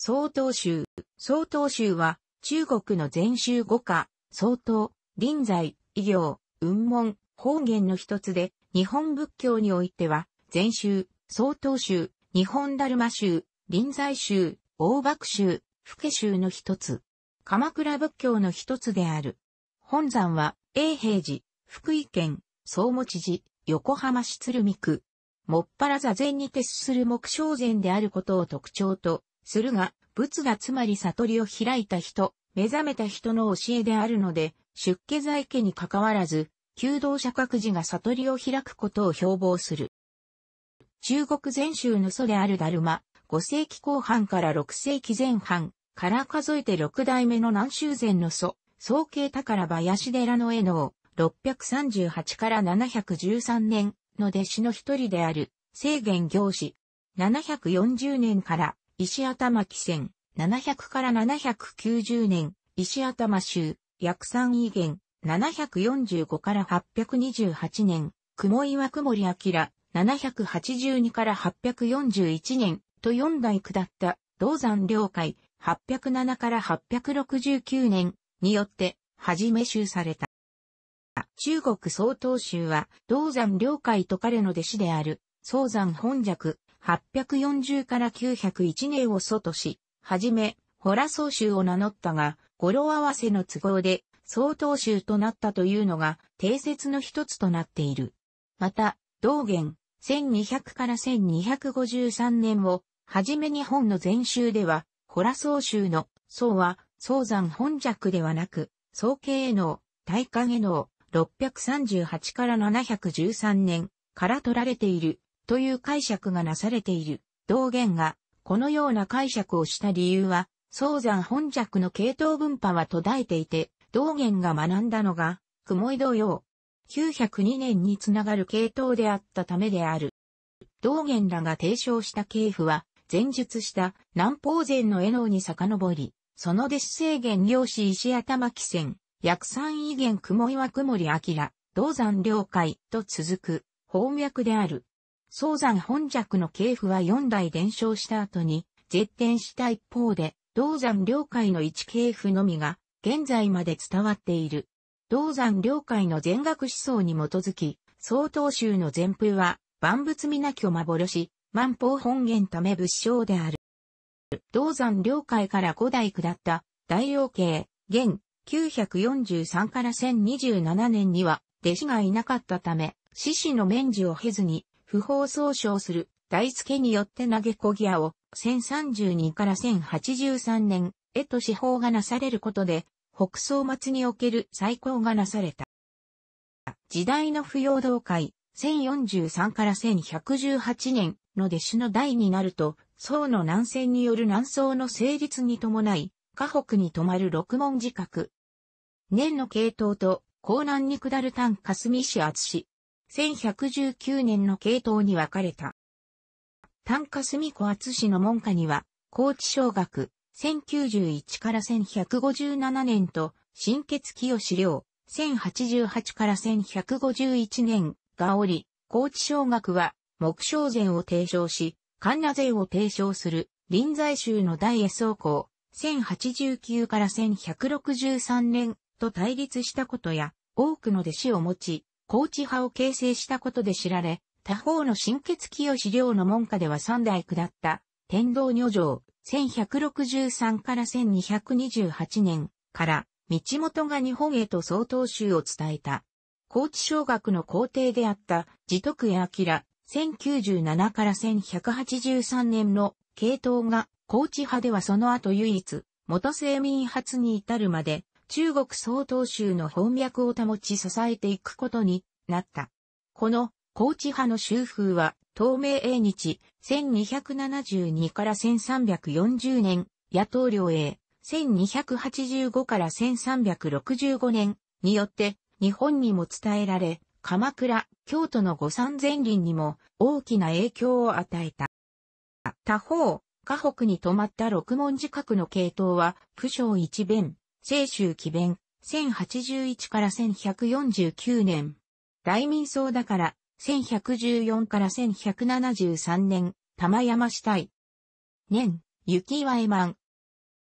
曹洞宗。曹洞宗は、中国の禅宗五家、曹洞、臨済、異行、雲門、方言の一つで、日本仏教においては、禅宗、曹洞宗、日本ダルマ宗、臨済宗、大幕宗、福家宗の一つ。鎌倉仏教の一つである。本山は、永平寺、福井県、総持寺、横浜市鶴見区。もっぱら座禅に徹する木章禅であることを特徴とするが、仏がつまり悟りを開いた人、目覚めた人の教えであるので、出家在家に関わらず、求道者各自が悟りを開くことを標榜する。中国全州の祖であるダルマ、5世紀後半から6世紀前半から数えて6代目の南州禅の祖、総慶宝林寺の絵の能、638から713年の弟子の一人である、制限行士、740年から石頭紀戦、700から790年、石頭州、薬山異元、745から828年、雲岩雲森明、782から841年、と四代下った、銅山領海、807から869年、によって、はじめ州された。中国総統州は、銅山領海と彼の弟子である、総山本尺、840から901年を祖とし、はじめ、ホラ総衆を名乗ったが、語呂合わせの都合で、総統衆となったというのが、定説の一つとなっている。また、道元、1200から1253年を、はじめ日本の全州では、ホラ総衆の、宋は、宋山本弱ではなく、総慶への、大化への、638から713年から取られているという解釈がなされている。道元が、このような解釈をした理由は、早山本尺の系統文化は途絶えていて、道元が学んだのが、雲井同様、902年につながる系統であったためである。道元らが提唱した系譜は、前述した南方禅の絵能に遡り、その弟子制限漁師石頭紀仙、薬山異元雲岩曇り明、道山領海と続く、方脈である。早山本弱の系譜は4代伝承した後に、絶転した一方で、銅山領海の一系譜のみが、現在まで伝わっている。銅山領海の全学思想に基づき、曹洞宗の全風は、万物皆虚幻、万法本源ため仏性である。銅山領海から5代下った大王系、現943から1027年には弟子がいなかったため、獅子の免除を経ずに不法総称する、大付によって投げこぎ屋を、1032から1083年へと司法がなされることで、北総末における再高がなされた。時代の不要道会、1043から1118年の弟子の代になると、宋の南戦による南宋の成立に伴い、河北に泊まる六門自覚。年の系統と、江南に下る丹霞市厚市、1119年の系統に分かれた。短歌住子厚氏の門下には、高知小学、1091から1157年と、新血清資料、1088から1151年がおり、高知小学は、目標税を提唱し、カンナ税を提唱する、臨済宗の大絵総校、1089から1163年と対立したことや、多くの弟子を持ち、高知派を形成したことで知られ、他方の新血清料の門下では三代下った天道女城、1163から1228年から、道元が日本へと総統衆を伝えた。高知小学の皇帝であった自徳家明、1097から1183年の系統が高知派ではその後唯一、元政民初に至るまで中国総統州の本脈を保ち支えていくことになった。この、高知派の州風は、東明永日、1272から1340年、野党領英、1285から1365年によって、日本にも伝えられ、鎌倉、京都の五三前林にも大きな影響を与えた。他方、河北に泊まった六文字閣の系統は、不詳一弁、清州奇弁、1081から1149年。大民総だから、1114から1173年、玉山死体。年、雪岩絵満。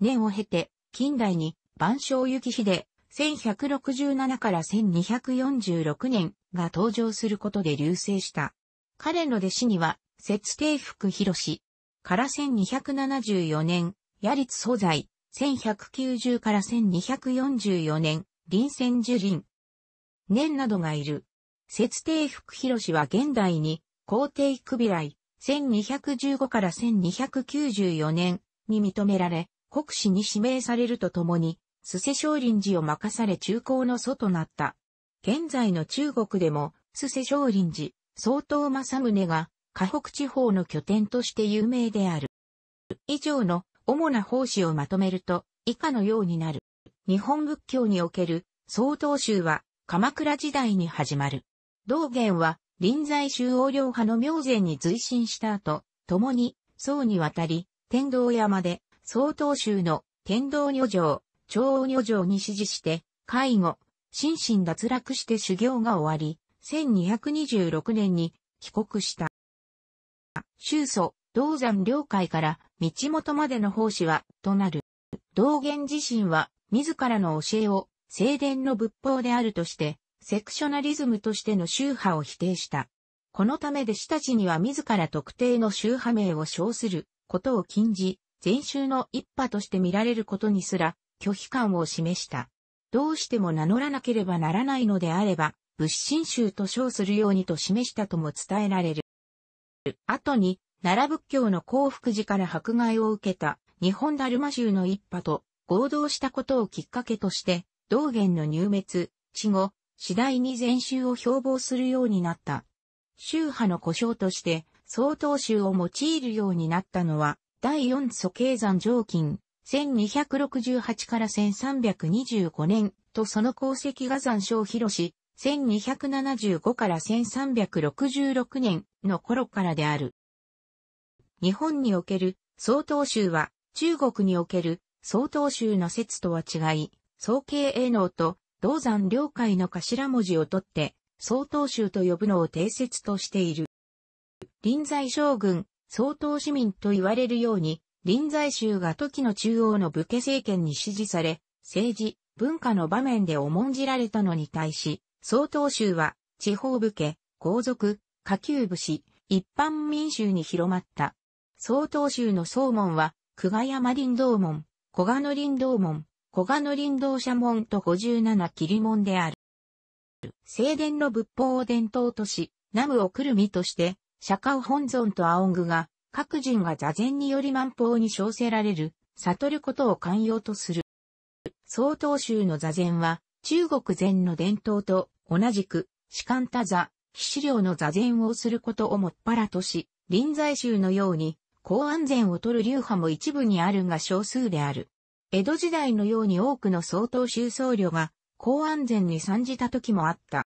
年を経て、近代に、万象雪秀、1167から1246年が登場することで流星した。彼の弟子には、節帝福博士。から1274年、やりつ総在、1190から1244年、臨戦樹林。年などがいる。節帝福広は現代に、皇帝区比来、1215から1294年に認められ、国史に指名されるとともに、須セ少林寺を任され中高の祖となった。現在の中国でも、須セ少林寺、総統正宗が、河北地方の拠点として有名である。以上の主な奉仕をまとめると、以下のようになる。日本仏教における曹洞宗は鎌倉時代に始まる。道元は臨済宗王領派の明前に随進した後、共に宋に渡り、天道山で曹洞宗の天道女城、長王女城に支持して、介護、心身脱落して修行が終わり、1226年に帰国した。宗祖、銅山領海から道元までの奉仕は、となる。道元自身は、自らの教えを、聖伝の仏法であるとして、セクショナリズムとしての宗派を否定した。このため弟子たちには自ら特定の宗派名を称することを禁じ、禅宗の一派として見られることにすら拒否感を示した。どうしても名乗らなければならないのであれば、仏心宗と称するようにと示したとも伝えられる。後に、奈良仏教の幸福寺から迫害を受けた日本ダルマ州の一派と合同したことをきっかけとして、道元の入滅、死後、次第に禅宗を標榜するようになった。宗派の故障として、曹洞宗を用いるようになったのは、第四祖経山上近、1268から1325年とその功績が山小広し、1275から1366年の頃からである。日本における曹洞宗は中国における曹洞宗の説とは違い、総慶営能と銅山領海の頭文字を取って曹洞宗と呼ぶのを定説としている。臨在将軍、曹洞市民と言われるように、臨在宗が時の中央の武家政権に支持され、政治、文化の場面で重んじられたのに対し、曹洞宗は地方武家、皇族、下級武士、一般民衆に広まった。総統宗の宗門は、久我山林道門、小賀野林道門、小賀野林道社門と57霧門である。正殿の仏法を伝統とし、南無を来る身として、釈迦本尊と仰ぐが、各人が座禅により万法に称せられる、悟ることを寛容とする。総統宗の座禅は、中国禅の伝統と同じく、士官多座、騎士領の座禅をすることをもっぱらとし、臨済宗のように、公安全を取る流派も一部にあるが少数である。江戸時代のように多くの総統収僧侶が公安全に参じた時もあった。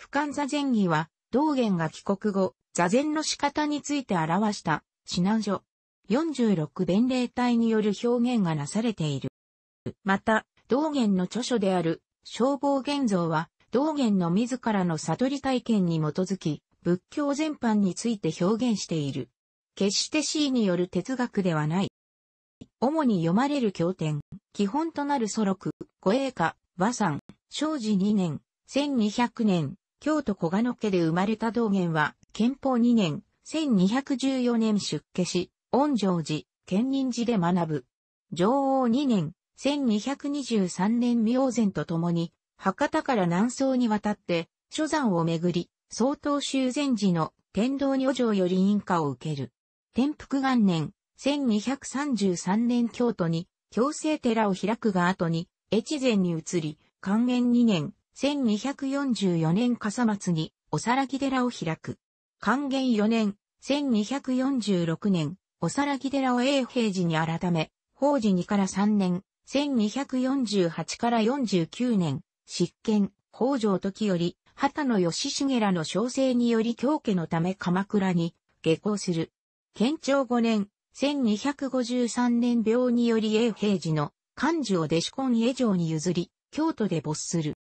俯瞰座禅儀は、道元が帰国後、座禅の仕方について表した指南書。46弁令体による表現がなされている。また、道元の著書である消防現像は、道元の自らの悟り体験に基づき、仏教全般について表現している。決して C による哲学ではない。主に読まれる経典、基本となる祖録、護衛家、和山、正治2年、1200年、京都小賀野家で生まれた道元は、憲法2年、1214年出家し、恩城寺、建仁寺で学ぶ。上王2年、1223年明前と共に、博多から南宋に渡って、諸山をめぐり、総統修禅寺の天道女城より認可を受ける。天福元年、1233年京都に、京成寺を開くが後に、越前に移り、寛元2年、1244年笠松に、おさらぎ寺を開く。寛元4年、1246年、おさらぎ寺を永平寺に改め、法寺2から3年、1248から49年、執権、北条時より、畑野義重らの小生により京家のため鎌倉に下校する。建長5年、1253年病により永平寺の漢字を弟子婚家城に譲り、京都で没する。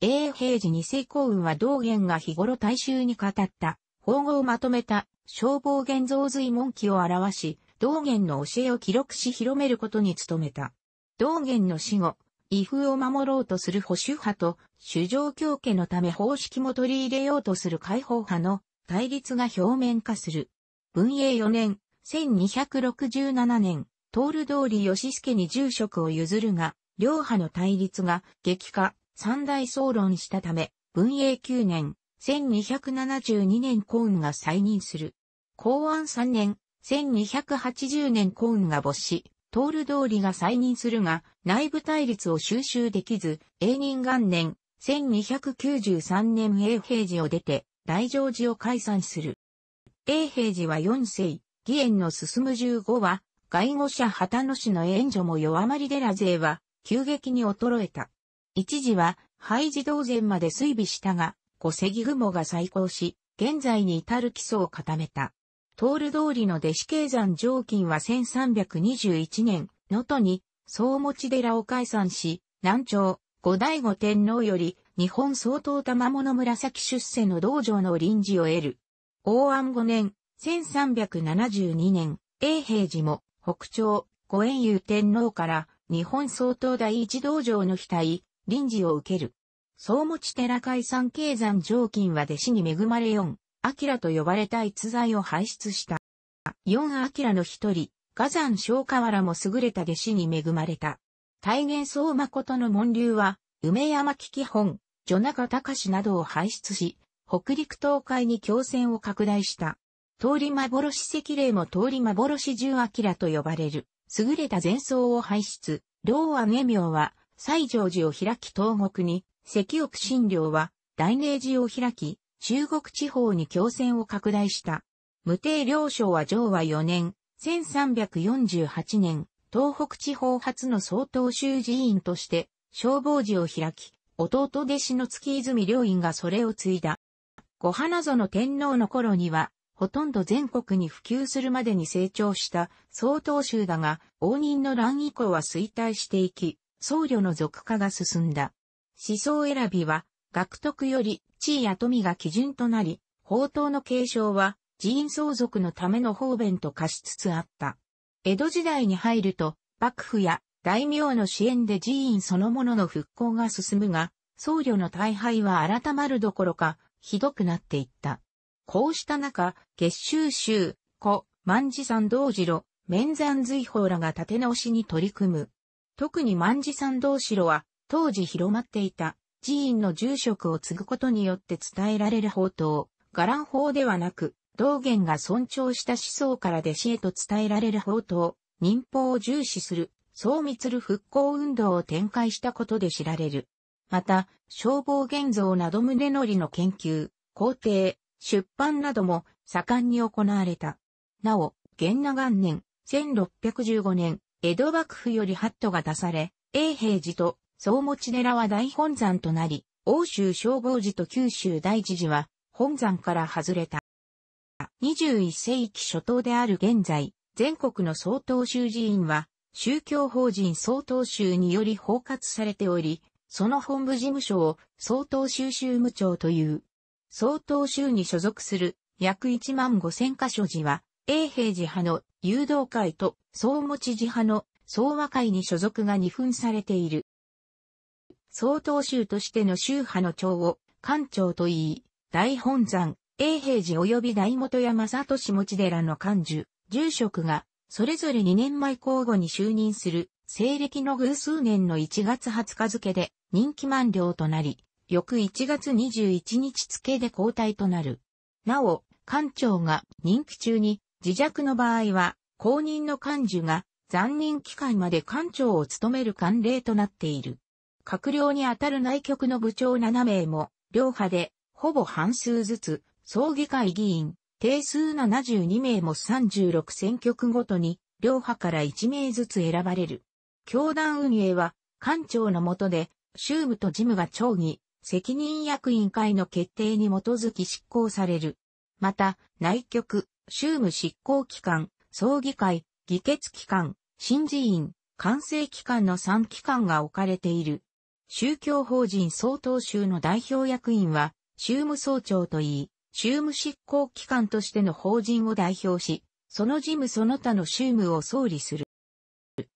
永平寺二世幸運は道元が日頃大衆に語った、法語をまとめた、消防現像随文記を表し、道元の教えを記録し広めることに努めた。道元の死後、威風を守ろうとする保守派と、主上教家のため方式も取り入れようとする解放派の対立が表面化する。文英4年、1267年、通通り義助に住職を譲るが、両派の対立が激化、三大総論したため、文英9年、1272年コーンが再任する。公安3年、1280年コーンが没し、トール通りが再任するが、内部対立を収集できず、永仁元年、1293年永平寺を出て、大乗寺を解散する。永平寺は四世、義援の進む十五は、外語者旗野氏の援助も弱まり寺勢は、急激に衰えた。一時は、廃寺同然まで追尾したが、世関雲が再興し、現在に至る基礎を固めた。通る通りの弟子経山上金は1321年、能登に、総持寺を解散し、南朝、後醍醐天皇より、日本総統玉物紫出世の道場の臨時を得る。応安五年、1372年、永平寺も、北朝、五円遊天皇から、日本総統第一道場の額、臨時を受ける。総持寺海山経山常勤は弟子に恵まれ四、明と呼ばれた逸材を輩出した。四明の一人、河山荘河原も優れた弟子に恵まれた。大元総誠の門流は、梅山危機本、女中隆などを輩出し、北陸東海に強戦を拡大した。通り幻石霊も通り幻十明と呼ばれる、優れた前奏を輩出、老和下明は、西条寺を開き東国に、石翼新領は、大寧寺を開き、中国地方に強戦を拡大した。無定領将は上和4年、1348年、東北地方初の総統州寺院として、消防寺を開き、弟弟子の月泉良院がそれを継いだ。五花園天皇の頃には、ほとんど全国に普及するまでに成長した総統宗だが、応仁の乱以降は衰退していき、僧侶の俗化が進んだ。思想選びは、学徳より地位や富が基準となり、法統の継承は寺院相続のための方便と化しつつあった。江戸時代に入ると、幕府や大名の支援で寺院そのものの復興が進むが、僧侶の大敗は改まるどころか、ひどくなっていった。こうした中、月収州、古、万事山道次郎、面山随法らが立て直しに取り組む。特に万事山道次郎は、当時広まっていた、寺院の住職を継ぐことによって伝えられる法等。伽藍法ではなく、道元が尊重した思想から弟子へと伝えられる法等。民法を重視する、総密る復興運動を展開したことで知られる。また、消防現像などのりの研究、工程、出版なども盛んに行われた。なお、元那元年、1615年、江戸幕府よりハットが出され、永平寺と総持寺は大本山となり、欧州消防寺と九州大寺寺は本山から外れた。21世紀初頭である現在、全国の総統州寺院は、宗教法人総統州により包括されており、その本部事務所を総統州州務長という。総統州に所属する約1万5千箇所寺は、永平寺派の誘導会と総持寺派の総和会に所属が二分されている。総統州としての州派の長を官長といい、大本山、永平寺及び大本山里下持寺の官寿、住職が、それぞれ2年前交互に就任する、西暦の偶数年の1月20日付で、任期満了となり、翌1月21日付で交代となる。なお、官庁が任期中に自弱の場合は、公認の官事が残任期間まで官庁を務める慣例となっている。閣僚にあたる内局の部長7名も、両派で、ほぼ半数ずつ、総議会議員、定数72名も36選挙区ごとに、両派から1名ずつ選ばれる。教団運営は、官庁のとで、州務と事務が町議、責任役員会の決定に基づき執行される。また、内局、州務執行機関、葬儀会、議決機関、新寺院、完成機関の3機関が置かれている。宗教法人総統州の代表役員は、州務総長といい、州務執行機関としての法人を代表し、その事務その他の州務を総理する。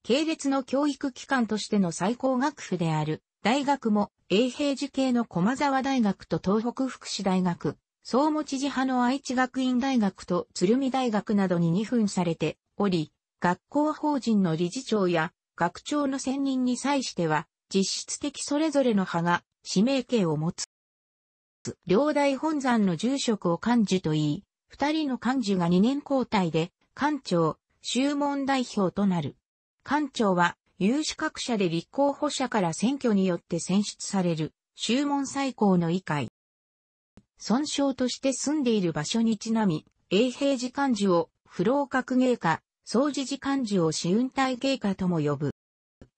系列の教育機関としての最高学府である、大学も永平寺系の駒沢大学と東北福祉大学、総持寺派の愛知学院大学と鶴見大学などに2分されており、学校法人の理事長や学長の選任に際しては、実質的それぞれの派が指名権を持つ。両大本山の住職を幹事と言い、二人の幹事が2年交代で、館長、修門代表となる。館長は有資格者で立候補者から選挙によって選出される、州門最高の議会。損傷として住んでいる場所にちなみ、永平寺漢字を不老格芸家、掃除寺漢字を試運体芸家とも呼ぶ。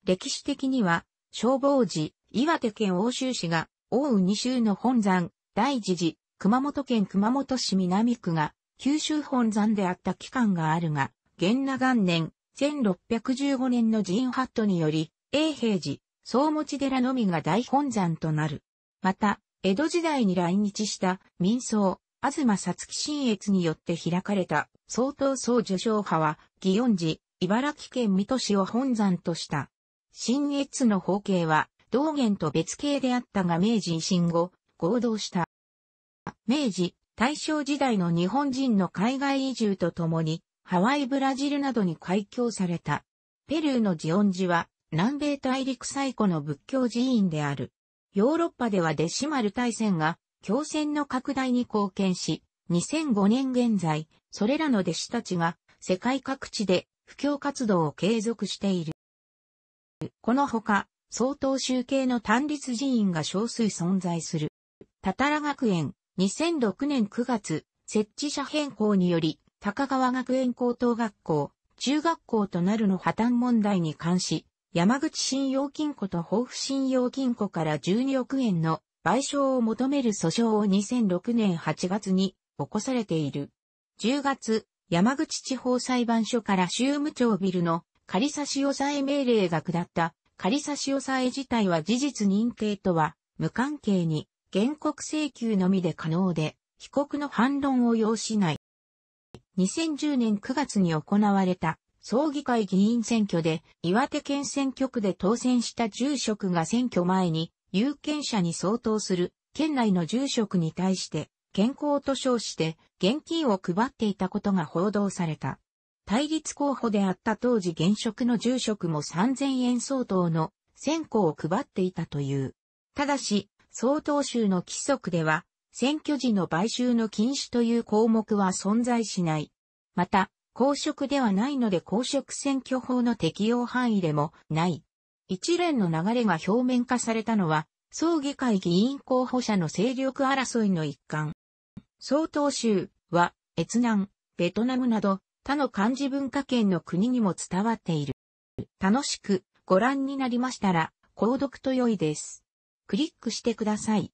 歴史的には、消防寺、岩手県欧州市が、奥羽二州の本山、大寺寺、熊本県熊本市南区が、九州本山であった期間があるが、元那元年、1615年の寺院ハットにより、永平寺、総持寺のみが大本山となる。また、江戸時代に来日した民僧、東薩き、新越によって開かれた総統総受賞派は、祇園寺、茨城県水戸市を本山とした。新越の方形は、道元と別形であったが明治維新後、合同した。明治、大正時代の日本人の海外移住とともに、ハワイブラジルなどに開教された。ペルーのジオン寺は南米大陸最古の仏教寺院である。ヨーロッパではデシマル大戦が共戦の拡大に貢献し、2005年現在、それらの弟子たちが世界各地で布教活動を継続している。このほか、総統集計の単立寺院が少数存在する。タタラ学園、2006年9月、設置者変更により、高川学園高等学校、中学校となるの破綻問題に関し、山口信用金庫と豊富信用金庫から12億円の賠償を求める訴訟を2006年8月に起こされている。10月、山口地方裁判所から州務庁ビルの仮差し押さえ命令が下った仮差し押さえ自体は事実認定とは無関係に原告請求のみで可能で被告の反論を要しない。2010年9月に行われた総議会議員選挙で岩手県選挙区で当選した住職が選挙前に有権者に相当する県内の住職に対して健康と称して現金を配っていたことが報道された。対立候補であった当時現職の住職も3000円相当の線個を配っていたという。ただし、総統州の規則では選挙時の買収の禁止という項目は存在しない。また、公職ではないので公職選挙法の適用範囲でもない。一連の流れが表面化されたのは、総議会議員候補者の勢力争いの一環。総統州は、越南、ベトナムなど、他の漢字文化圏の国にも伝わっている。楽しくご覧になりましたら、購読と良いです。クリックしてください。